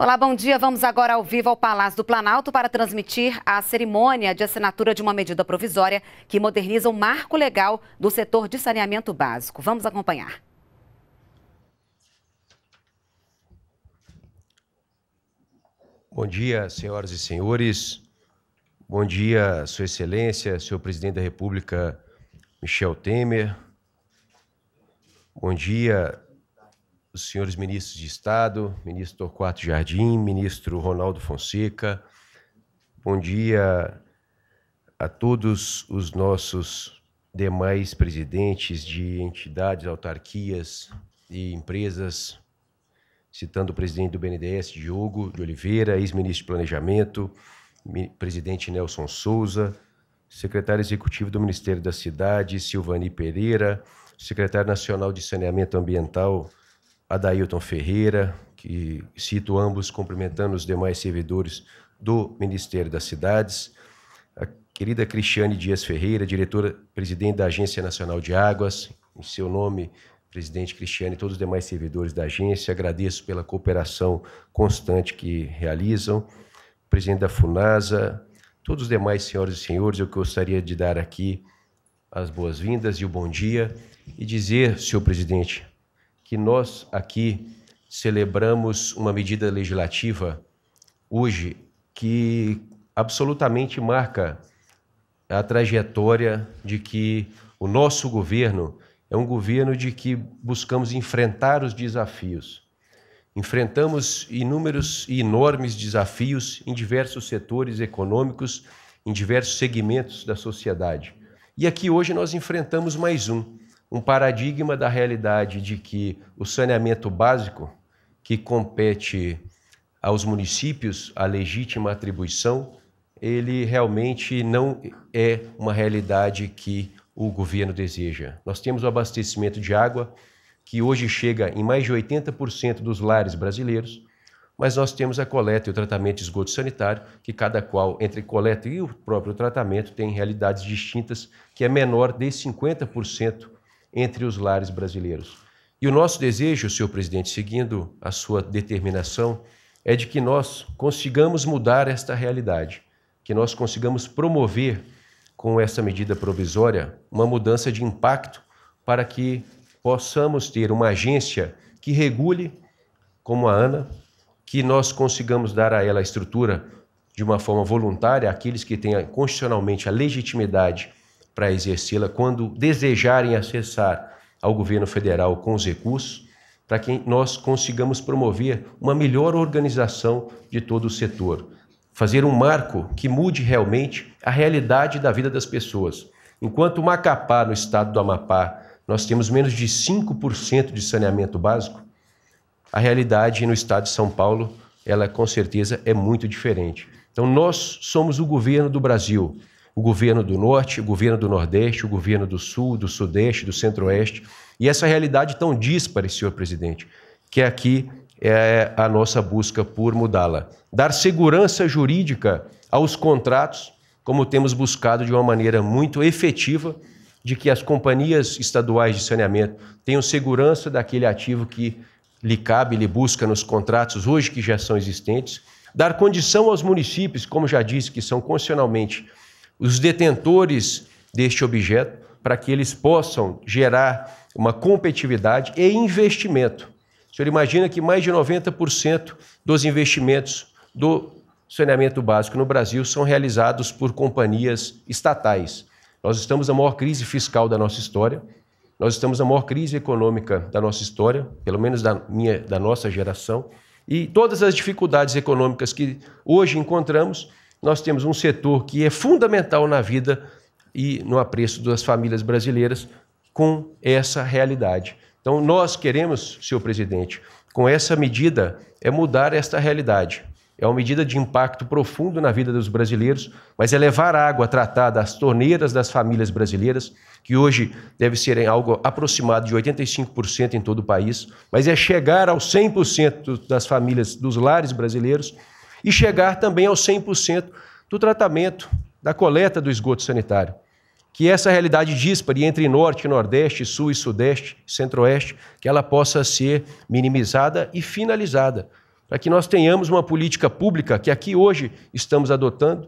Olá, bom dia. Vamos agora ao vivo ao Palácio do Planalto para transmitir a cerimônia de assinatura de uma medida provisória que moderniza o marco legal do setor de saneamento básico. Vamos acompanhar. Bom dia, senhoras e senhores. Bom dia, Sua Excelência, senhor presidente da República Michel Temer. Bom dia, os senhores ministros de Estado, ministro Torquato Jardim, ministro Ronaldo Fonseca. Bom dia a todos os nossos demais presidentes de entidades, autarquias e empresas, citando o presidente do BNDES, Diogo de Oliveira, ex-ministro de Planejamento, presidente Nelson Souza, secretário executivo do Ministério da Cidade, Silvani Pereira, secretário nacional de Saneamento Ambiental, Adailton Ferreira, que cito ambos cumprimentando os demais servidores do Ministério das Cidades, a querida Cristiane Dias Ferreira, diretora-presidente da Agência Nacional de Águas, em seu nome, presidente Cristiane, todos os demais servidores da agência, agradeço pela cooperação constante que realizam, presidente da FUNASA, todos os demais senhoras e senhores, eu gostaria de dar aqui as boas-vindas e o bom dia e dizer, senhor presidente, que nós aqui celebramos uma medida legislativa hoje que absolutamente marca a trajetória de que o nosso governo é um governo de que buscamos enfrentar os desafios. Enfrentamos inúmeros e enormes desafios em diversos setores econômicos, em diversos segmentos da sociedade. E aqui hoje nós enfrentamos mais um um paradigma da realidade de que o saneamento básico, que compete aos municípios a legítima atribuição, ele realmente não é uma realidade que o governo deseja. Nós temos o abastecimento de água, que hoje chega em mais de 80% dos lares brasileiros, mas nós temos a coleta e o tratamento de esgoto sanitário, que cada qual, entre coleta e o próprio tratamento, tem realidades distintas, que é menor de 50% entre os lares brasileiros. E o nosso desejo, senhor presidente, seguindo a sua determinação, é de que nós consigamos mudar esta realidade, que nós consigamos promover com essa medida provisória uma mudança de impacto para que possamos ter uma agência que regule, como a ANA, que nós consigamos dar a ela a estrutura de uma forma voluntária, aqueles que têm constitucionalmente a legitimidade para exercê-la quando desejarem acessar ao governo federal com os recursos, para que nós consigamos promover uma melhor organização de todo o setor, fazer um marco que mude realmente a realidade da vida das pessoas. Enquanto Macapá, no estado do Amapá, nós temos menos de 5% de saneamento básico, a realidade no estado de São Paulo, ela com certeza é muito diferente. Então nós somos o governo do Brasil o governo do Norte, o governo do Nordeste, o governo do Sul, do Sudeste, do Centro-Oeste, e essa realidade tão dispare, senhor presidente, que aqui é a nossa busca por mudá-la. Dar segurança jurídica aos contratos, como temos buscado de uma maneira muito efetiva, de que as companhias estaduais de saneamento tenham segurança daquele ativo que lhe cabe, lhe busca nos contratos hoje que já são existentes, dar condição aos municípios, como já disse, que são constitucionalmente os detentores deste objeto para que eles possam gerar uma competitividade e investimento. O senhor imagina que mais de 90% dos investimentos do saneamento básico no Brasil são realizados por companhias estatais. Nós estamos na maior crise fiscal da nossa história, nós estamos na maior crise econômica da nossa história, pelo menos da, minha, da nossa geração, e todas as dificuldades econômicas que hoje encontramos nós temos um setor que é fundamental na vida e no apreço das famílias brasileiras com essa realidade. Então, nós queremos, senhor presidente, com essa medida, é mudar esta realidade. É uma medida de impacto profundo na vida dos brasileiros, mas é levar água tratada às torneiras das famílias brasileiras, que hoje deve ser em algo aproximado de 85% em todo o país, mas é chegar aos 100% das famílias dos lares brasileiros e chegar também ao 100% do tratamento, da coleta do esgoto sanitário. Que é essa realidade díspara entre Norte Nordeste, Sul e Sudeste, Centro-Oeste, que ela possa ser minimizada e finalizada, para que nós tenhamos uma política pública que aqui hoje estamos adotando,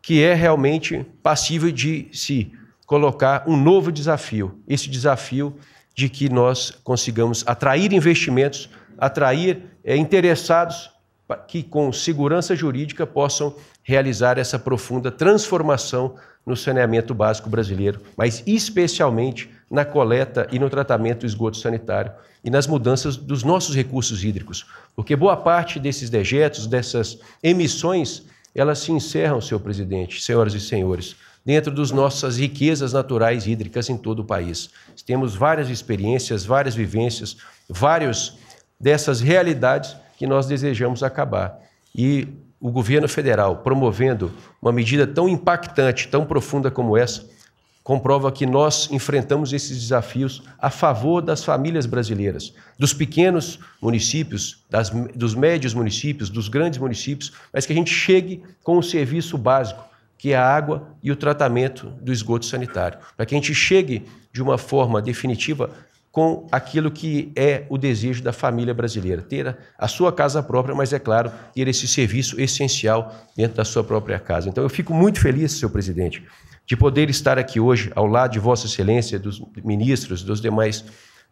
que é realmente passível de se colocar um novo desafio. Esse desafio de que nós consigamos atrair investimentos, atrair é, interessados que com segurança jurídica possam realizar essa profunda transformação no saneamento básico brasileiro, mas especialmente na coleta e no tratamento do esgoto sanitário e nas mudanças dos nossos recursos hídricos, porque boa parte desses dejetos, dessas emissões, elas se encerram, senhor presidente, senhoras e senhores, dentro das nossas riquezas naturais hídricas em todo o país. Temos várias experiências, várias vivências, vários dessas realidades que nós desejamos acabar. E o governo federal promovendo uma medida tão impactante, tão profunda como essa, comprova que nós enfrentamos esses desafios a favor das famílias brasileiras, dos pequenos municípios, das, dos médios municípios, dos grandes municípios, mas que a gente chegue com o serviço básico, que é a água e o tratamento do esgoto sanitário, para que a gente chegue de uma forma definitiva com aquilo que é o desejo da família brasileira, ter a sua casa própria, mas é claro, ter esse serviço essencial dentro da sua própria casa. Então eu fico muito feliz, senhor presidente, de poder estar aqui hoje ao lado de vossa excelência, dos ministros, dos demais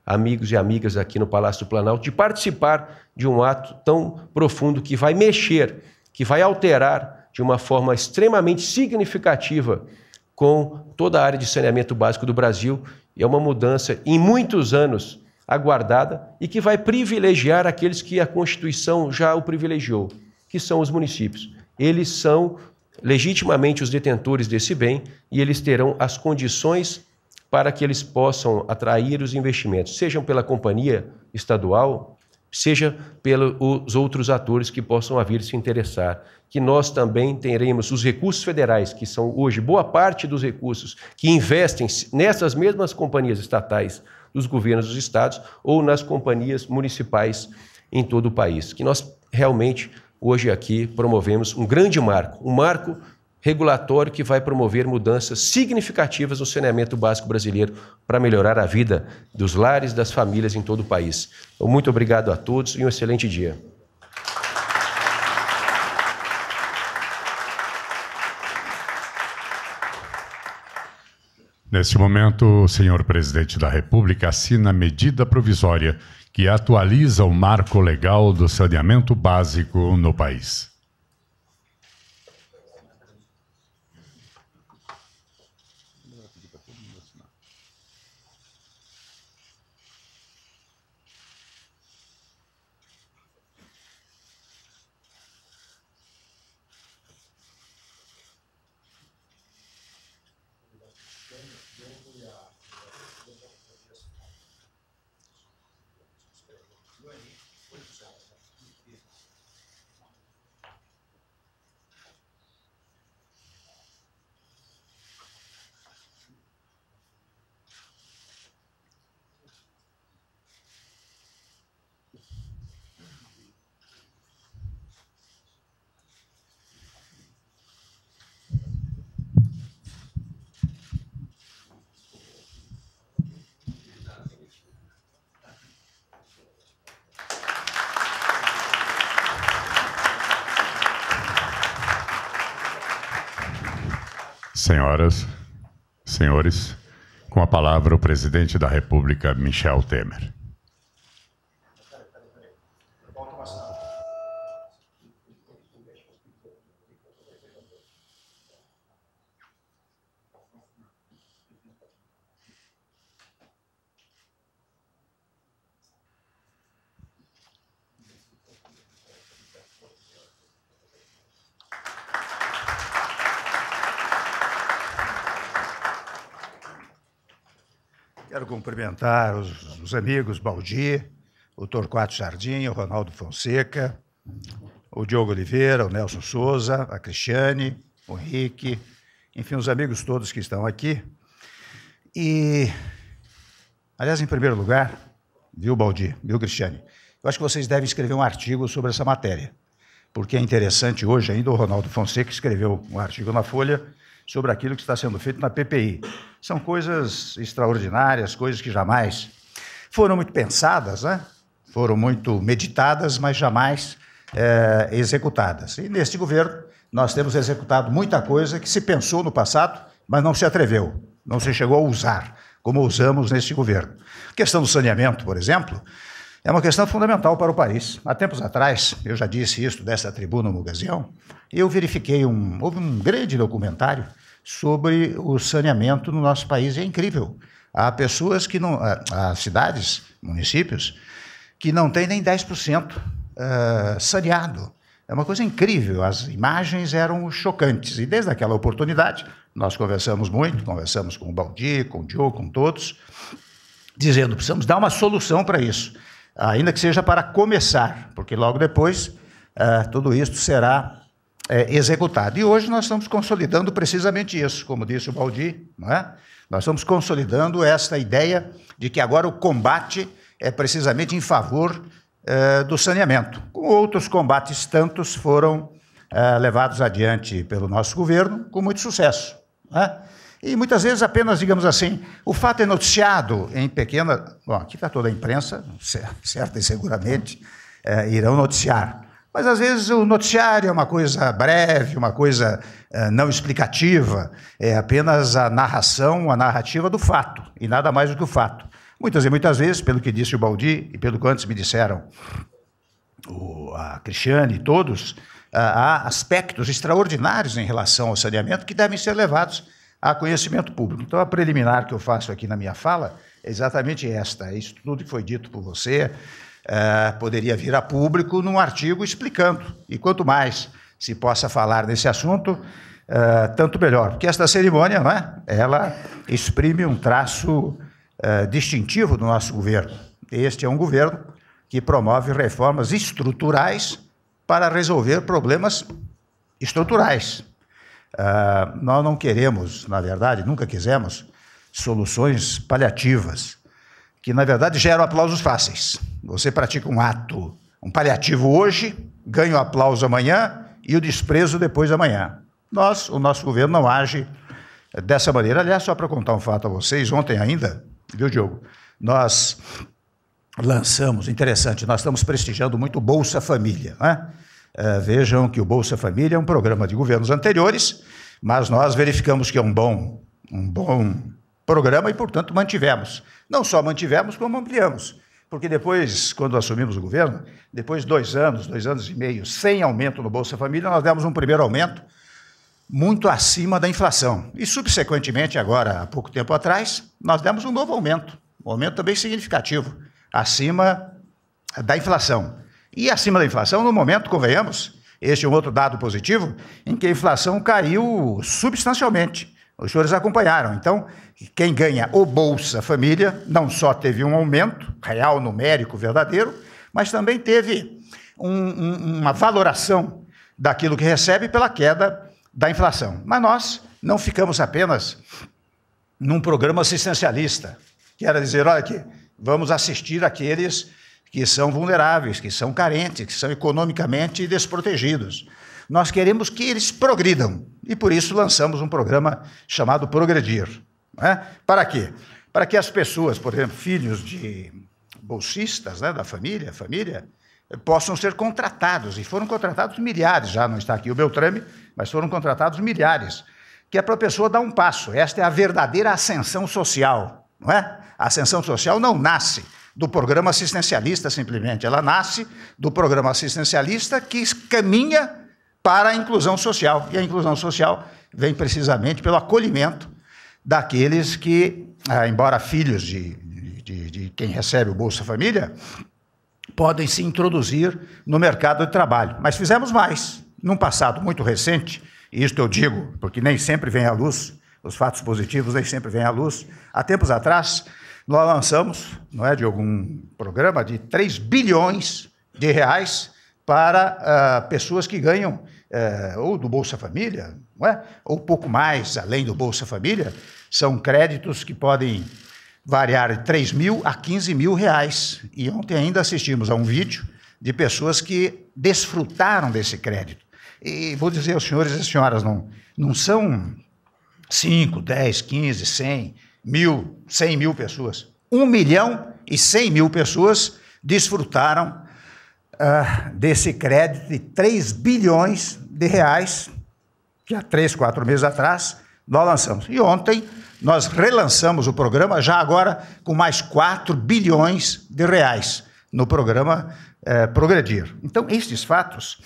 amigos e amigas aqui no Palácio do Planalto, de participar de um ato tão profundo que vai mexer, que vai alterar de uma forma extremamente significativa com toda a área de saneamento básico do Brasil e é uma mudança em muitos anos aguardada e que vai privilegiar aqueles que a Constituição já o privilegiou, que são os municípios. Eles são legitimamente os detentores desse bem e eles terão as condições para que eles possam atrair os investimentos, sejam pela companhia estadual seja pelos outros atores que possam vir se interessar, que nós também teremos os recursos federais, que são hoje boa parte dos recursos que investem nessas mesmas companhias estatais dos governos dos estados ou nas companhias municipais em todo o país, que nós realmente hoje aqui promovemos um grande marco, um marco regulatório que vai promover mudanças significativas no saneamento básico brasileiro para melhorar a vida dos lares das famílias em todo o país. Então, muito obrigado a todos e um excelente dia. Neste momento, o senhor presidente da República assina medida provisória que atualiza o marco legal do saneamento básico no país. Senhoras, senhores, com a palavra o presidente da República, Michel Temer. Quero cumprimentar os, os amigos Baldi, o Torquato Jardim, o Ronaldo Fonseca, o Diogo Oliveira, o Nelson Souza, a Cristiane, o Henrique, enfim, os amigos todos que estão aqui. E, aliás, em primeiro lugar, viu, Baldi, viu, Cristiane? Eu acho que vocês devem escrever um artigo sobre essa matéria, porque é interessante hoje ainda. O Ronaldo Fonseca escreveu um artigo na Folha sobre aquilo que está sendo feito na PPI. São coisas extraordinárias, coisas que jamais foram muito pensadas, né? foram muito meditadas, mas jamais é, executadas. E neste governo nós temos executado muita coisa que se pensou no passado, mas não se atreveu, não se chegou a usar, como usamos neste governo. A questão do saneamento, por exemplo, é uma questão fundamental para o país. Há tempos atrás, eu já disse isso dessa tribuna no Gazião, eu verifiquei um. Houve um grande documentário sobre o saneamento no nosso país. É incrível. Há pessoas que não. Há cidades, municípios, que não têm nem 10% ah, saneado. É uma coisa incrível. As imagens eram chocantes. E desde aquela oportunidade, nós conversamos muito, conversamos com o Baldi, com o Diogo, com todos, dizendo: precisamos dar uma solução para isso ainda que seja para começar, porque logo depois uh, tudo isso será é, executado. E hoje nós estamos consolidando precisamente isso, como disse o Baldi, não é? Nós estamos consolidando esta ideia de que agora o combate é precisamente em favor uh, do saneamento. Com outros combates tantos foram uh, levados adiante pelo nosso governo com muito sucesso. Não é? E muitas vezes apenas, digamos assim, o fato é noticiado em pequena. Bom, aqui está toda a imprensa, certa e seguramente é, irão noticiar. Mas às vezes o noticiário é uma coisa breve, uma coisa é, não explicativa, é apenas a narração, a narrativa do fato, e nada mais do que o fato. Muitas e muitas vezes, pelo que disse o Baldi e pelo que antes me disseram o, a Cristiane e todos, eh, há aspectos extraordinários em relação ao saneamento que devem ser levados a conhecimento público. Então, a preliminar que eu faço aqui na minha fala é exatamente esta. É isso tudo que foi dito por você é, poderia vir a público num artigo explicando. E quanto mais se possa falar desse assunto, é, tanto melhor. Porque esta cerimônia, não é? ela exprime um traço distintivo do nosso governo. Este é um governo que promove reformas estruturais para resolver problemas estruturais ah, nós não queremos, na verdade, nunca quisemos, soluções paliativas, que na verdade geram aplausos fáceis. Você pratica um ato, um paliativo hoje, ganha o aplauso amanhã e o desprezo depois amanhã. Nós, o nosso governo não age dessa maneira. Aliás, só para contar um fato a vocês, ontem ainda, viu, Diogo? Nós lançamos, interessante, nós estamos prestigiando muito Bolsa Família, né? Eh, vejam que o Bolsa Família é um programa de governos anteriores, mas nós verificamos que é um bom, um bom programa e, portanto, mantivemos. Não só mantivemos, como ampliamos. Porque depois, quando assumimos o governo, depois de dois anos, dois anos e meio, sem aumento no Bolsa Família, nós demos um primeiro aumento muito acima da inflação. E, subsequentemente, agora, há pouco tempo atrás, nós demos um novo aumento, um aumento também significativo, acima da inflação e acima da inflação, no momento, convenhamos, este é um outro dado positivo, em que a inflação caiu substancialmente. Os senhores acompanharam. Então, quem ganha o Bolsa Família não só teve um aumento real, numérico, verdadeiro, mas também teve um, um, uma valoração daquilo que recebe pela queda da inflação. Mas nós não ficamos apenas num programa assistencialista, que era dizer, olha aqui, vamos assistir aqueles que são vulneráveis, que são carentes, que são economicamente desprotegidos. Nós queremos que eles progridam e por isso lançamos um programa chamado Progredir. né? Para quê? Para que as pessoas, por exemplo, filhos de bolsistas né, da família, família, possam ser contratados, e foram contratados milhares, já não está aqui o Beltrame, mas foram contratados milhares, que é para a pessoa dar um passo. Esta é a verdadeira ascensão social, não é? A ascensão social não nasce, do programa assistencialista, simplesmente. Ela nasce do programa assistencialista que caminha para a inclusão social. E a inclusão social vem precisamente pelo acolhimento daqueles que, ah, embora filhos de, de, de quem recebe o Bolsa Família, podem se introduzir no mercado de trabalho. Mas fizemos mais. Num passado muito recente, e isto eu digo porque nem sempre vem à luz, os fatos positivos nem sempre vêm à luz, há tempos atrás nós lançamos, não é, de algum programa de 3 bilhões de reais para uh, pessoas que ganham uh, ou do Bolsa Família, não é? ou pouco mais além do Bolsa Família, são créditos que podem variar de 3 mil a 15 mil reais. E ontem ainda assistimos a um vídeo de pessoas que desfrutaram desse crédito. E vou dizer aos senhores e senhoras, não, não são 5, 10, 15, 100, mil, cem mil pessoas. Um milhão e cem mil pessoas desfrutaram uh, desse crédito de 3 bilhões de reais, que há três, quatro meses atrás nós lançamos. E ontem nós relançamos o programa, já agora com mais 4 bilhões de reais no programa eh, Progredir. Então, estes fatos,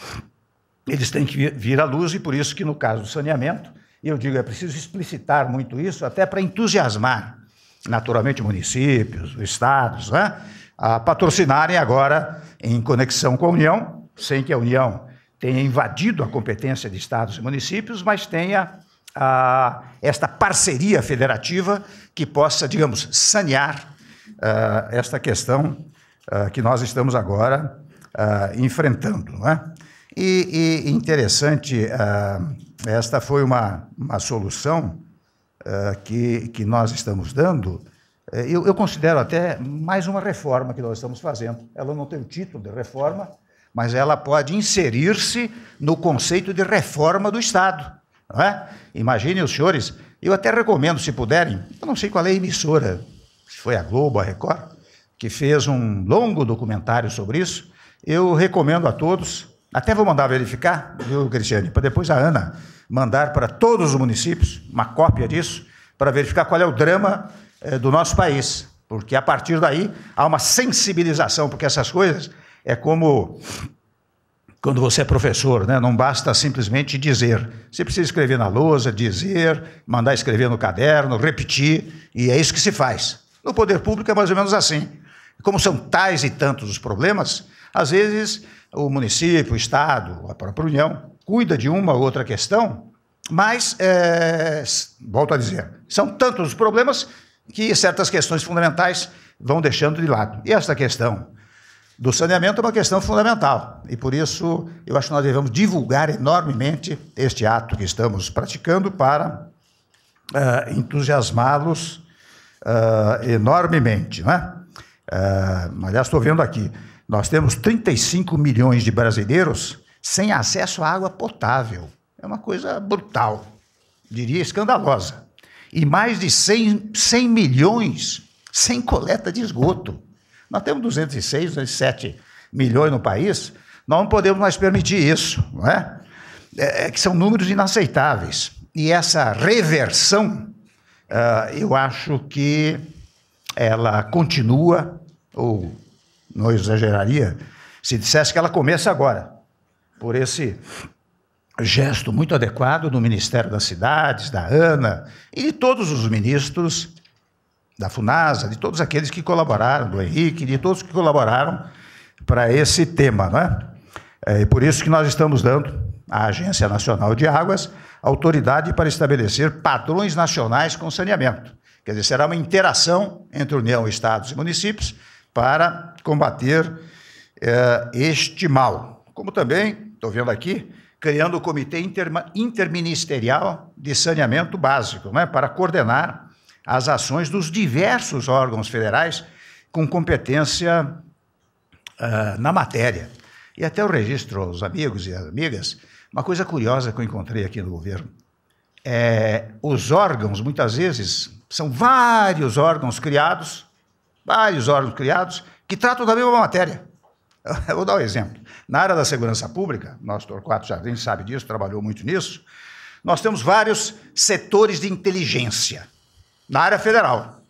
eles têm que vir à luz e por isso que no caso do saneamento, e eu digo, é preciso explicitar muito isso, até para entusiasmar, naturalmente, municípios, estados, né? a patrocinarem agora, em conexão com a União, sem que a União tenha invadido a competência de estados e municípios, mas tenha a, esta parceria federativa que possa, digamos, sanear ah, esta questão ah, que nós estamos agora ah, enfrentando. Né? E, e, interessante esta foi uma, uma solução uh, que, que nós estamos dando. Eh, eu, eu, considero até mais uma reforma que nós estamos fazendo. Ela não tem o título de reforma, mas ela pode inserir-se no conceito de reforma do Estado. Não é? Imaginem os senhores, eu até recomendo, se puderem, eu não sei qual é a emissora, se foi a Globo, a Record, que fez um longo documentário sobre isso. Eu recomendo a todos até vou mandar verificar, viu, Cristiane? Para depois a Ana mandar para todos os municípios uma cópia disso, para verificar qual é o drama eh, do nosso país. Porque a partir daí há uma sensibilização, porque essas coisas é como quando você é professor, né? não basta simplesmente dizer. Você precisa escrever na lousa, dizer, mandar escrever no caderno, repetir, e é isso que se faz. No poder público é mais ou menos assim. Como são tais e tantos os problemas, às vezes o município, o Estado, a própria União, cuida de uma ou outra questão, mas, é, volto a dizer, são tantos os problemas que certas questões fundamentais vão deixando de lado. E esta questão do saneamento é uma questão fundamental. E por isso eu acho que nós devemos divulgar enormemente este ato que estamos praticando para é, entusiasmá-los é, enormemente. Né? Uh, aliás, estou vendo aqui. Nós temos 35 milhões de brasileiros sem acesso à água potável. É uma coisa brutal, diria escandalosa. E mais de 100, 100 milhões sem coleta de esgoto. Nós temos 206, 207 milhões no país, nós não podemos mais permitir isso, não é? é, é que são números inaceitáveis. E essa reversão, uh, eu acho que ela continua, ou não exageraria se dissesse que ela começa agora, por esse gesto muito adequado do Ministério das Cidades, da ANA e de todos os ministros da FUNASA, de todos aqueles que colaboraram, do Henrique, de todos que colaboraram para esse tema. Né? É, é por isso que nós estamos dando à Agência Nacional de Águas autoridade para estabelecer padrões nacionais com saneamento. Quer dizer, será uma interação entre União, Estados e municípios para combater é, este mal. Como também, estou vendo aqui, criando o Comitê Inter Interministerial de Saneamento Básico, né, para coordenar as ações dos diversos órgãos federais com competência uh, na matéria. E até o registro aos amigos e amigas uma coisa curiosa que eu encontrei aqui no governo. É, os órgãos, muitas vezes, são vários órgãos criados vários órgãos criados que tratam da mesma matéria. Eu vou dar um exemplo. Na área da segurança pública, nosso Torquato Jardim sabe disso, trabalhou muito nisso, nós temos vários setores de inteligência na área federal.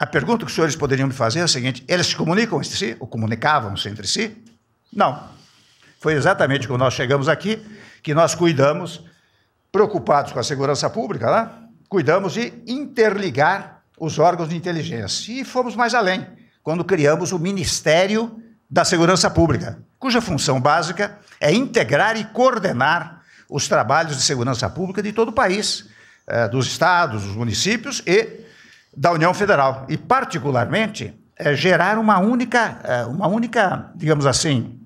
A pergunta que os senhores poderiam me fazer é a seguinte: eles se comunicam entre si? Ou comunicavam-se entre si? Não. Foi exatamente quando nós chegamos aqui que nós cuidamos, preocupados com a segurança pública, né? cuidamos de interligar os órgãos de inteligência. E fomos mais além, quando criamos o Ministério da Segurança Pública, cuja função básica é integrar e coordenar os trabalhos de segurança pública de todo o país, eh, dos estados, dos municípios e da União Federal. E, particularmente, eh, gerar uma única, eh, uma única, digamos assim,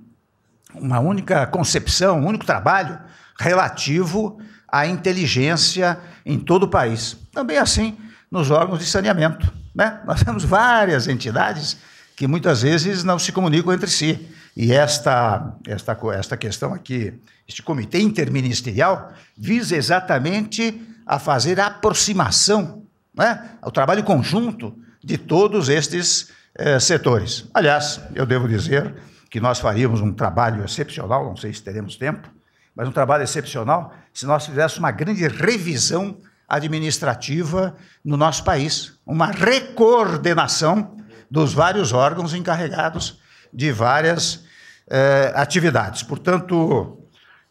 uma única concepção, um único trabalho relativo à inteligência em todo o país. Também assim, nos órgãos de saneamento. Né? Nós temos várias entidades que muitas vezes não se comunicam entre si. E esta, esta, esta questão aqui, este comitê interministerial, visa exatamente a fazer a aproximação né, ao trabalho conjunto de todos estes eh, setores. Aliás, eu devo dizer que nós faríamos um trabalho excepcional, não sei se teremos tempo, mas um trabalho excepcional se nós fizéssemos uma grande revisão administrativa no nosso país, uma recoordenação dos vários órgãos encarregados de várias eh, atividades. Portanto,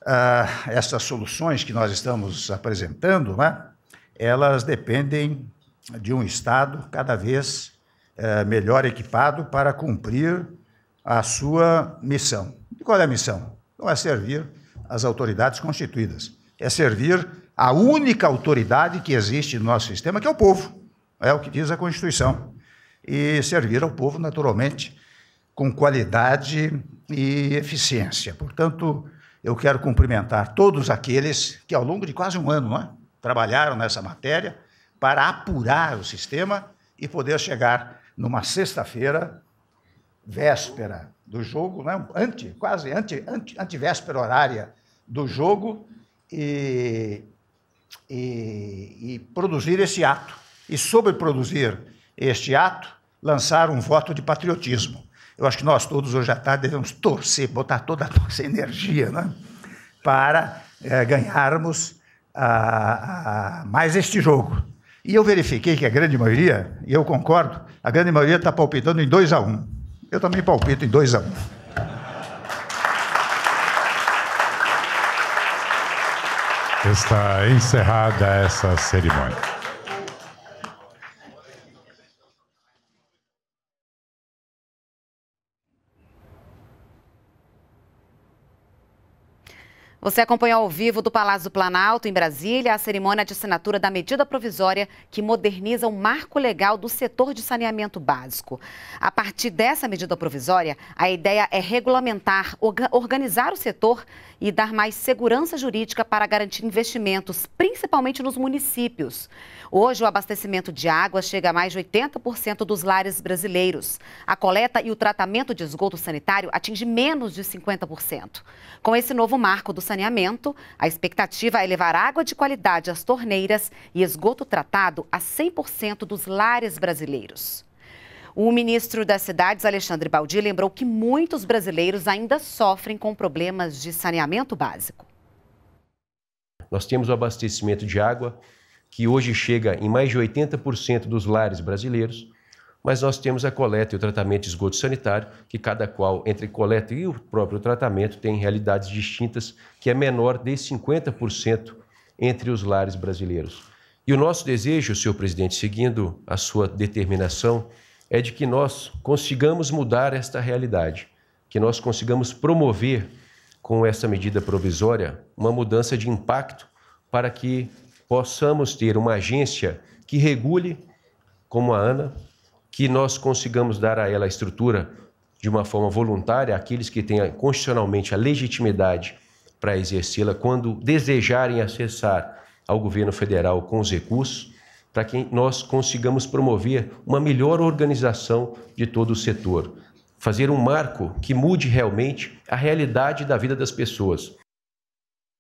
ah, essas soluções que nós estamos apresentando, né, elas dependem de um Estado cada vez eh, melhor equipado para cumprir a sua missão. E qual é a missão? Não é servir as autoridades constituídas, é servir a única autoridade que existe no nosso sistema, que é o povo. É o que diz a Constituição. E servir ao povo, naturalmente, com qualidade e eficiência. Portanto, eu quero cumprimentar todos aqueles que, ao longo de quase um ano, é? trabalharam nessa matéria para apurar o sistema e poder chegar numa sexta-feira, véspera do jogo, né? ante, quase ante, ante, antivéspera horária do jogo, e e, e produzir esse ato. E sobre produzir este ato, lançar um voto de patriotismo. Eu acho que nós todos hoje à tarde devemos torcer, botar toda a nossa energia né, para é, ganharmos a, a mais este jogo. E eu verifiquei que a grande maioria, e eu concordo, a grande maioria está palpitando em 2 a 1 um. Eu também palpito em 2 a 1 um. Está encerrada essa cerimônia. Você acompanha ao vivo do Palácio do Planalto, em Brasília, a cerimônia de assinatura da medida provisória que moderniza o marco legal do setor de saneamento básico. A partir dessa medida provisória, a ideia é regulamentar, organizar o setor e dar mais segurança jurídica para garantir investimentos, principalmente nos municípios. Hoje, o abastecimento de água chega a mais de 80% dos lares brasileiros. A coleta e o tratamento de esgoto sanitário atinge menos de 50%. Com esse novo marco do saneamento, a expectativa é levar água de qualidade às torneiras e esgoto tratado a 100% dos lares brasileiros. O ministro das Cidades, Alexandre Baldi, lembrou que muitos brasileiros ainda sofrem com problemas de saneamento básico. Nós temos o abastecimento de água, que hoje chega em mais de 80% dos lares brasileiros mas nós temos a coleta e o tratamento de esgoto sanitário, que cada qual, entre coleta e o próprio tratamento, tem realidades distintas, que é menor de 50% entre os lares brasileiros. E o nosso desejo, senhor presidente, seguindo a sua determinação, é de que nós consigamos mudar esta realidade, que nós consigamos promover com essa medida provisória uma mudança de impacto para que possamos ter uma agência que regule, como a ANA, que nós consigamos dar a ela a estrutura de uma forma voluntária àqueles que têm constitucionalmente a legitimidade para exercê-la quando desejarem acessar ao governo federal com os recursos, para que nós consigamos promover uma melhor organização de todo o setor, fazer um marco que mude realmente a realidade da vida das pessoas.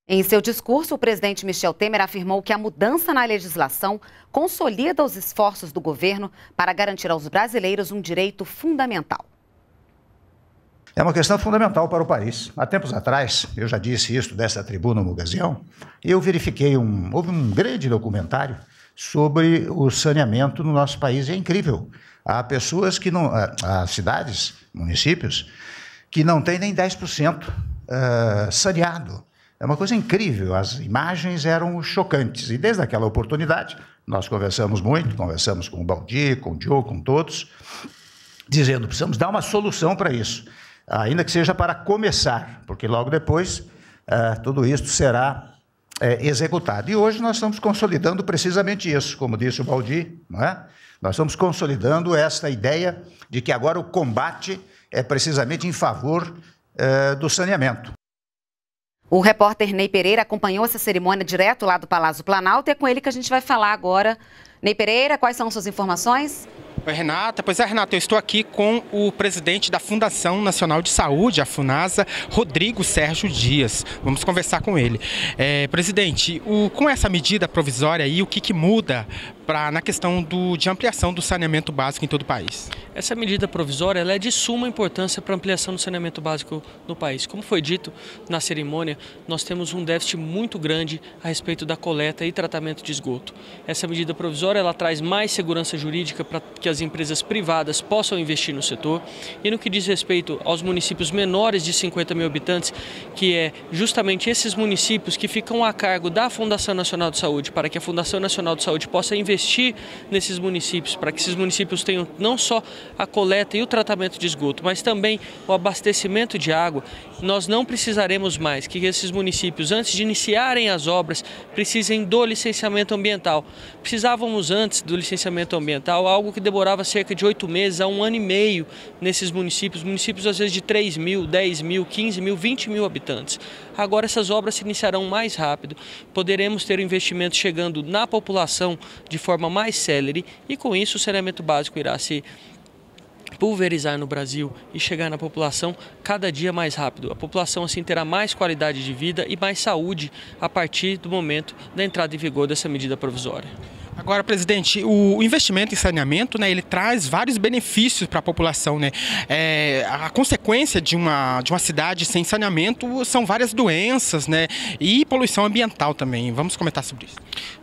Em seu discurso, o presidente Michel Temer afirmou que a mudança na legislação consolida os esforços do governo para garantir aos brasileiros um direito fundamental. É uma questão fundamental para o país. Há tempos atrás, eu já disse isso dessa tribuna uma ocasião, eu verifiquei um. Houve um grande documentário sobre o saneamento no nosso país. É incrível. Há pessoas que não. Há cidades, municípios, que não têm nem 10% ah, saneado. É uma coisa incrível, as imagens eram chocantes. E desde aquela oportunidade, nós conversamos muito, conversamos com o Baldi, com o Joe, com todos, dizendo: precisamos dar uma solução para isso, ainda que seja para começar, porque logo depois uh, tudo isso será uh, executado. E hoje nós estamos consolidando precisamente isso, como disse o Baldi, não é? Nós estamos consolidando esta ideia de que agora o combate é precisamente em favor uh, do saneamento. O repórter Ney Pereira acompanhou essa cerimônia direto lá do Palácio Planalto e é com ele que a gente vai falar agora Ney Pereira, quais são suas informações? Oi, Renata. Pois é, Renata, eu estou aqui com o presidente da Fundação Nacional de Saúde, a FUNASA, Rodrigo Sérgio Dias. Vamos conversar com ele. É, presidente, o, com essa medida provisória aí, o que, que muda pra, na questão do, de ampliação do saneamento básico em todo o país? Essa medida provisória ela é de suma importância para a ampliação do saneamento básico no país. Como foi dito na cerimônia, nós temos um déficit muito grande a respeito da coleta e tratamento de esgoto. Essa medida provisória ela traz mais segurança jurídica para que as empresas privadas possam investir no setor. E no que diz respeito aos municípios menores de 50 mil habitantes, que é justamente esses municípios que ficam a cargo da Fundação Nacional de Saúde, para que a Fundação Nacional de Saúde possa investir nesses municípios, para que esses municípios tenham não só a coleta e o tratamento de esgoto, mas também o abastecimento de água, nós não precisaremos mais que esses municípios, antes de iniciarem as obras, precisem do licenciamento ambiental. Precisávamos anos antes do licenciamento ambiental, algo que demorava cerca de oito meses a um ano e meio nesses municípios, municípios às vezes de 3 mil, 10 mil, 15 mil, 20 mil habitantes. Agora essas obras se iniciarão mais rápido, poderemos ter o investimento chegando na população de forma mais célere e com isso o saneamento básico irá se pulverizar no Brasil e chegar na população cada dia mais rápido. A população assim terá mais qualidade de vida e mais saúde a partir do momento da entrada em vigor dessa medida provisória. Agora, presidente, o investimento em saneamento, né, ele traz vários benefícios para a população, né? É, a consequência de uma, de uma cidade sem saneamento são várias doenças, né? E poluição ambiental também. Vamos comentar sobre isso.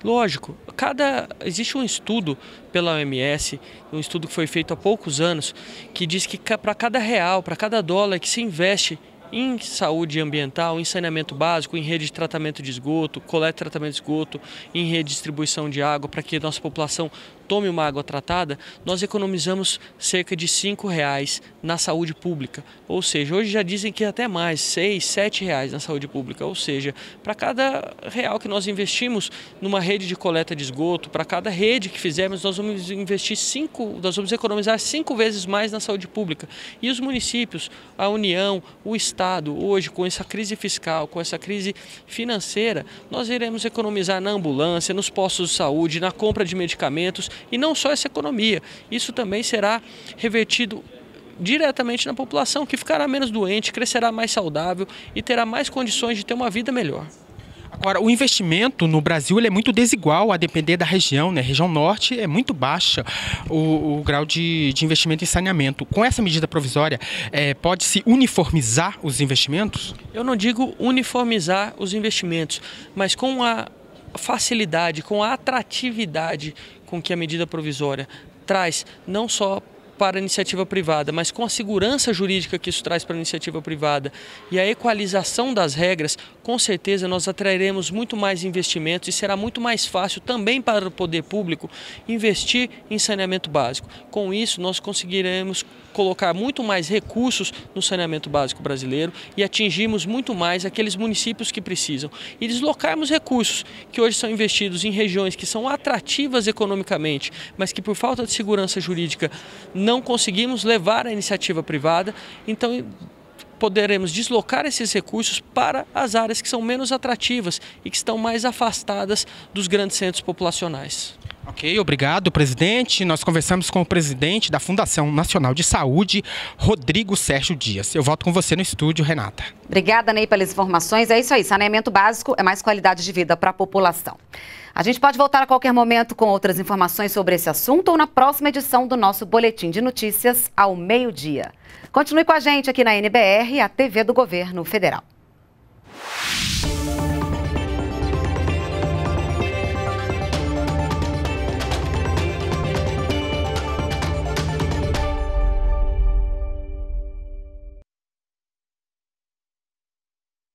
Lógico. Cada existe um estudo pela OMS, um estudo que foi feito há poucos anos, que diz que para cada real, para cada dólar que se investe em saúde ambiental, em saneamento básico, em rede de tratamento de esgoto, coleta de tratamento de esgoto, em redistribuição de água, para que nossa população tome uma água tratada, nós economizamos cerca de R$ reais na saúde pública. Ou seja, hoje já dizem que é até mais, R$ 6,00, R$ reais na saúde pública. Ou seja, para cada real que nós investimos numa rede de coleta de esgoto, para cada rede que fizermos, nós vamos investir cinco, nós vamos economizar cinco vezes mais na saúde pública. E os municípios, a União, o Estado, hoje com essa crise fiscal, com essa crise financeira, nós iremos economizar na ambulância, nos postos de saúde, na compra de medicamentos e não só essa economia, isso também será revertido diretamente na população, que ficará menos doente, crescerá mais saudável e terá mais condições de ter uma vida melhor. Agora, o investimento no Brasil é muito desigual, a depender da região. Né? A região norte é muito baixa o, o grau de, de, investimento em saneamento. Com essa medida provisória, é, pode-se uniformizar os investimentos? Eu não digo uniformizar os investimentos, mas com a facilidade, com a atratividade com que a medida provisória traz, não só para a iniciativa privada, mas com a segurança jurídica que isso traz para a iniciativa privada e a equalização das regras, com certeza nós atrairemos muito mais investimentos e será muito mais fácil também para o poder público investir em saneamento básico. Com isso, nós conseguiremos colocar muito mais recursos no saneamento básico brasileiro e atingirmos muito mais aqueles municípios que precisam e deslocarmos recursos que hoje são investidos em regiões que são atrativas economicamente, mas que por falta de segurança jurídica não conseguimos levar a iniciativa privada. Então, poderemos deslocar esses recursos para as áreas que são menos atrativas e que estão mais afastadas dos grandes centros populacionais. Ok, obrigado, presidente. Nós conversamos com o presidente da Fundação Nacional de Saúde, Rodrigo Sérgio Dias. Eu volto com você no estúdio, Renata. Obrigada, Ney, pelas informações. É isso aí, saneamento básico é mais qualidade de vida para a população. A gente pode voltar a qualquer momento com outras informações sobre esse assunto ou na próxima edição do nosso Boletim de Notícias ao meio-dia. Continue com a gente aqui na NBR, a TV do Governo Federal.